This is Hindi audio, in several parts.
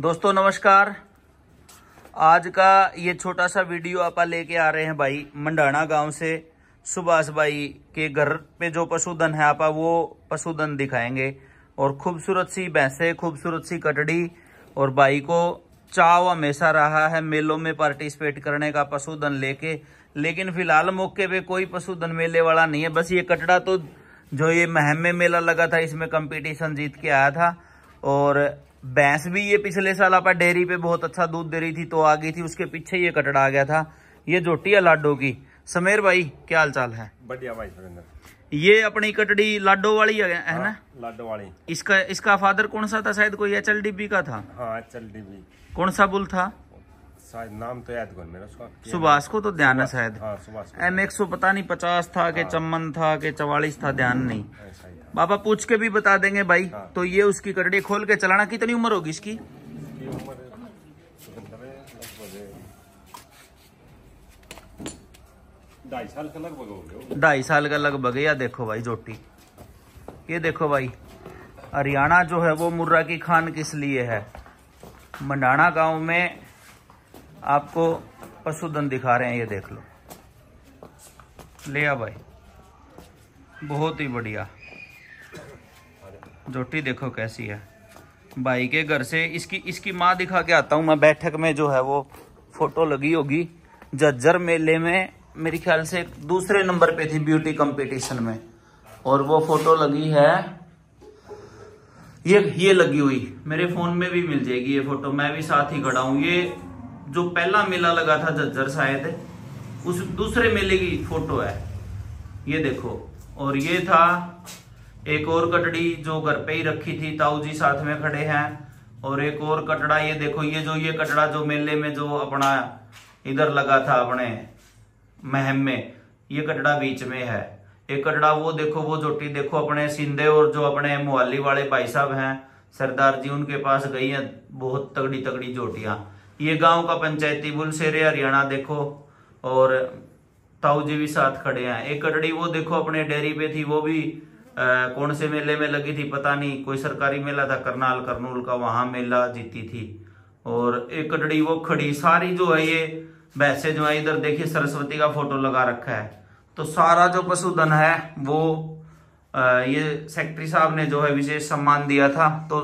दोस्तों नमस्कार आज का ये छोटा सा वीडियो आप लेके आ रहे हैं भाई मंडाणा गांव से सुभाष भाई के घर पे जो पशुधन है आपा वो पशुधन दिखाएंगे और खूबसूरत सी भैंसे खूबसूरत सी कटड़ी और भाई को चाव हमेशा रहा है मेलों में पार्टिसिपेट करने का पशुधन लेके लेकिन फिलहाल मौके पे कोई पशुधन मेले वाला नहीं है बस ये कटड़ा तो जो ये महमे मेला लगा था इसमें कंपटीशन जीत के आया था और भैंस भी ये पिछले साल आप डेयरी पे बहुत अच्छा दूध दे रही थी तो आ गई थी उसके पीछे ये कटड़ा आ गया था ये जोटी है लाडो की समीर भाई क्या हाल चाल है बढ़िया भाई सुरेंद्र ये अपनी कटड़ी लाडो वाली है, है ना हाँ, लाडो वाली इसका इसका फादर कौन सा था शायद कोई एच एल डी का था हाँ कौन सा बुल था नाम तो याद कर मेरा सुभाष को तो ध्यान है शायद हाँ, एम एक सौ पता नहीं पचास था के हाँ। चम्मन था के चवालीस था ध्यान नहीं बाबा पूछ के भी बता देंगे भाई हाँ। तो ये उसकी करड़ी खोल के चलाना कितनी उम्र होगी इसकी ढाई साल का लगभग या देखो भाई जोटी ये देखो भाई हरियाणा जो है वो मुर्रा की खान किस लिए है मंडाना गांव में आपको पशुधन दिखा रहे हैं ये देख लो आ भाई बहुत ही बढ़िया जोटी देखो कैसी है भाई के घर से इसकी इसकी माँ दिखा के आता हूँ मैं बैठक में जो है वो फोटो लगी होगी जज्जर मेले में मेरे ख्याल से दूसरे नंबर पे थी ब्यूटी कंपटीशन में और वो फोटो लगी है ये ये लगी हुई मेरे फोन में भी मिल जाएगी ये फोटो मैं भी साथ ही खड़ा हूँ ये जो पहला मेला लगा था जज्जर शायद उस दूसरे मेले की फोटो है ये देखो और ये था एक और कटड़ी जो घर पे ही रखी थी ताऊ जी साथ में खड़े हैं और एक और कटड़ा ये देखो ये जो ये कटड़ा जो मेले में जो अपना इधर लगा था अपने महम में ये कटड़ा बीच में है एक कटड़ा वो देखो वो जोटी देखो अपने सिंधे और जो अपने मोहाली वाले भाई साहब हैं सरदार जी उनके पास गई है बहुत तगड़ी तगड़ी जोटियां ये गांव का पंचायती बुल हरियाणा देखो और ताऊ जी भी साथ खड़े हैं एक कटड़ी वो देखो अपने डेयरी पे थी वो भी कौन से मेले में लगी थी पता नहीं कोई सरकारी मेला था करनाल करनूल का वहां मेला जीती थी और एक कटड़ी वो खड़ी सारी जो है ये वैसे जो है इधर देखिए सरस्वती का फोटो लगा रखा है तो सारा जो पशुधन है वो ये सेक्रेटरी साहब ने जो है विशेष सम्मान दिया था तो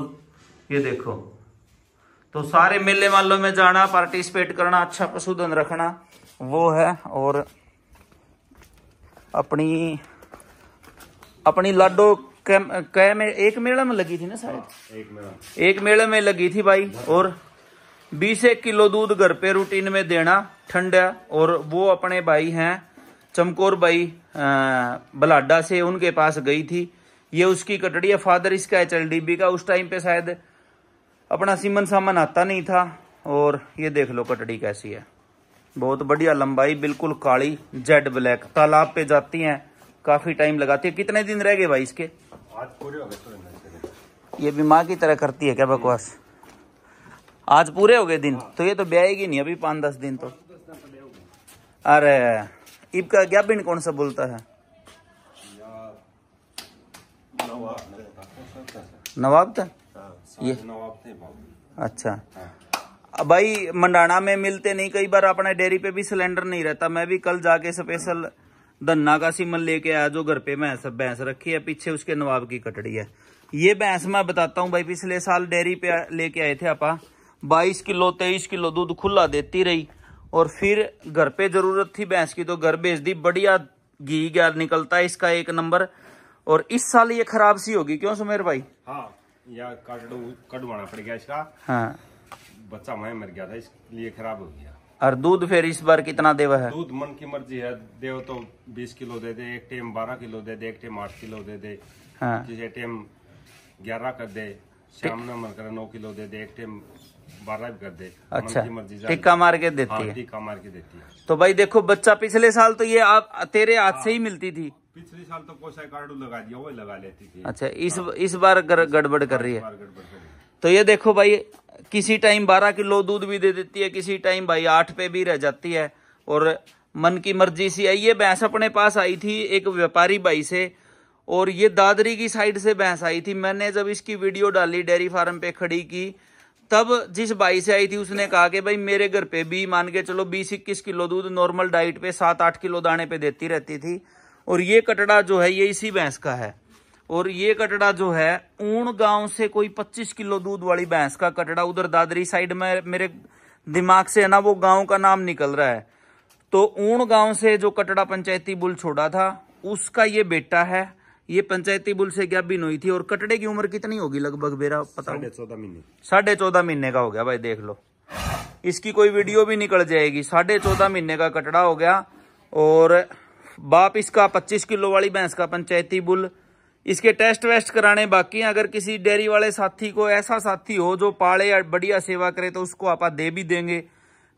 ये देखो तो सारे मेले मालों में जाना पार्टिसिपेट करना अच्छा पशुधन रखना वो है और अपनी अपनी लाडो कै में एक मेला में लगी थी ना शायद हाँ, एक मेला में लगी थी भाई और बीस एक किलो दूध घर पे रूटीन में देना ठंडा और वो अपने भाई हैं चमकोर भाई बलाडा से उनके पास गई थी ये उसकी कटड़ी है फादर इसका एच चल डीबी का उस टाइम पे शायद अपना सीमन सामन आता नहीं था और ये देख लो कटड़ी कैसी है बहुत बढ़िया लंबाई बिल्कुल काली जेड ब्लैक तालाब पे जाती हैं काफी टाइम लगाती है कितने दिन रह गए भाई इसके आज पूरे हो तो गए ये भी माँ की तरह करती है क्या बकवास आज पूरे हो गए दिन हाँ। तो ये तो ब्याएगी नहीं अभी पाँच दस दिन तो अरे इबका क्या बिन कौन सा बोलता है नवाब था हाँ, ये अच्छा हाँ। भाई मंडाना में मिलते नहीं कई बार अपने डेयरी पे भी सिलेंडर नहीं रहता मैं भी कल जाके स्पेशल दन्ना का सिमन लेके आया जो घर पे भैंस भैंस रखी है पीछे उसके नवाब की कटड़ी है ये भैंस मैं बताता हूँ भाई पिछले साल डेयरी पे लेके आए थे आप बाईस किलो तेईस किलो दूध खुला देती रही और फिर घर पे जरूरत थी भैंस की तो घर भेज दी बढ़िया घी गया निकलता है इसका एक नंबर और इस साल ये खराब सी होगी क्यों सुमेर भाई हाँ यार कटवाना पड़ गया इसका हाँ बच्चा मैं मर गया था इसलिए खराब हो गया और दूध फिर इस बार कितना देवा है दूध मन की मर्जी है देव तो 20 किलो दे दे एक टाइम 12 किलो दे दे एक टाइम 8 किलो दे दे हाँ। टाइम 11 कर दे शाम मन करे 9 किलो दे दे एक टाइम बारह कर दे अच्छा टिक्का मार के देती हाँ, है टिक्का मार के देती है तो भाई देखो बच्चा पिछले साल तो ये आप तेरे हाथ से ही हाँ। मिलती थी पिछले साल तो कोसा लगा दिया वो लगा लेती थी अच्छा इस हाँ। इस बार गड़बड़ कर रही है तो ये देखो भाई किसी टाइम बारह किलो दूध भी दे देती है किसी टाइम भाई आठ पे भी रह जाती है और मन की मर्जी सी आई ये भैंस अपने पास आई थी एक व्यापारी भाई से और ये दादरी की साइड से भैंस आई थी मैंने जब इसकी वीडियो डाली डेयरी फार्म पे खड़ी की तब जिस भाई से आई थी उसने कहा कि भाई मेरे घर पे भी मान के चलो बीस इक्कीस किलो दूध नॉर्मल डाइट पे सात आठ किलो दाने पे देती रहती थी और ये कटड़ा जो है ये इसी भैंस का है और ये कटड़ा जो है ऊन गांव से कोई 25 किलो दूध वाली भैंस का कटड़ा उधर दादरी साइड में मेरे दिमाग से है ना वो गांव का नाम निकल रहा है तो ऊन गांव से जो कटड़ा पंचायती बुल छोड़ा था उसका ये बेटा है ये पंचायती बुल से क्या हुई थी और कटड़े की उम्र कितनी होगी लगभग मेरा पता चौदह महीने साढ़े चौदह महीने का हो गया भाई देख लो इसकी कोई वीडियो भी निकल जाएगी साढ़े चौदह महीने का कटड़ा हो गया और बाप इसका पच्चीस किलो वाली भैंस का पंचायती बुल इसके टेस्ट वेस्ट कराने बाकी हैं अगर किसी डेयरी वाले साथी को ऐसा साथी हो जो पाले या बढ़िया सेवा करे तो उसको आप दे भी देंगे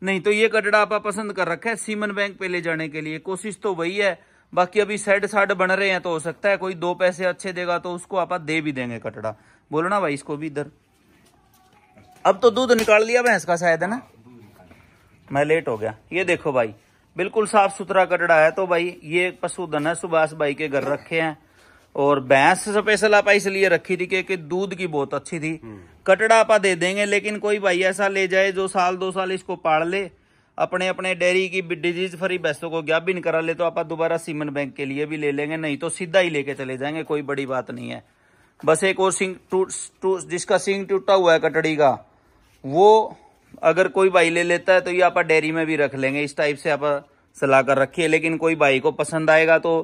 नहीं तो ये कटड़ा आप पसंद कर रखे है सीमन बैंक पे ले जाने के लिए कोशिश तो वही है बाकी अभी सेड साड बन रहे हैं तो हो सकता है कोई दो पैसे अच्छे देगा तो उसको आप दे भी देंगे कटड़ा बोलो ना भाई इसको भी इधर अब तो दूध निकाल लिया भैंस का शायद है ना मैं लेट हो गया ये देखो भाई बिल्कुल साफ सुथरा कटड़ा है तो भाई ये पशुधन है सुभाष भाई के घर रखे हैं और भैंस स्पेशल आप इसलिए रखी थी क्योंकि दूध की बहुत अच्छी थी हम्म। कटड़ा आप दे देंगे लेकिन कोई भाई ऐसा ले जाए जो साल दो साल इसको पाड़ ले अपने अपने डेयरी की डिजीज फ्री भैंसों को ज्ञापिन करा ले तो आप दोबारा सीमन बैंक के लिए भी ले लेंगे नहीं तो सीधा ही लेके चले जाएंगे कोई बड़ी बात नहीं है बस एक और सिंग टूट जिसका सिंग टूटा हुआ है कटड़ी का वो अगर कोई भाई ले लेता है तो ये आप डेयरी में भी रख लेंगे इस टाइप से आप सलाह कर रखिए लेकिन कोई भाई को पसंद आएगा तो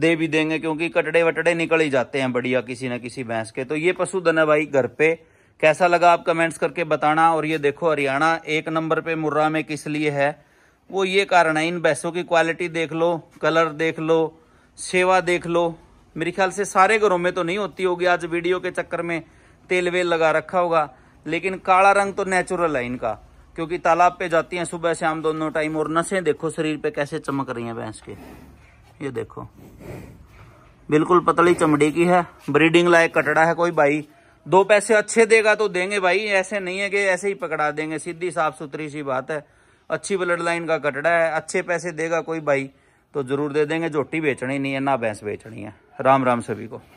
दे भी देंगे क्योंकि कटड़े वटड़े निकल ही जाते हैं बढ़िया किसी न किसी भैंस के तो ये पशुधन है भाई घर पे कैसा लगा आप कमेंट्स करके बताना और ये देखो हरियाणा एक नंबर पे मुर्रा में किस लिए है वो ये कारण है इन भैंसों की क्वालिटी देख लो कलर देख लो सेवा देख लो मेरे ख्याल से सारे घरों में तो नहीं होती होगी आज वीडियो के चक्कर में तेल वेल लगा रखा होगा लेकिन काला रंग तो नेचुरल है इनका क्योंकि तालाब पे जाती हैं सुबह शाम दोनों टाइम और नशे देखो शरीर पे कैसे चमक रही हैं भैंस के ये देखो बिल्कुल पतली चमड़ी की है ब्रीडिंग लायक कटड़ा है कोई भाई दो पैसे अच्छे देगा तो देंगे भाई ऐसे नहीं है कि ऐसे ही पकड़ा देंगे सीधी साफ सुथरी सी बात है अच्छी ब्लड लाइन का कटड़ा है अच्छे पैसे देगा कोई भाई तो जरूर दे देंगे जोटी बेचनी नहीं है ना भैंस बेचनी है राम राम सभी को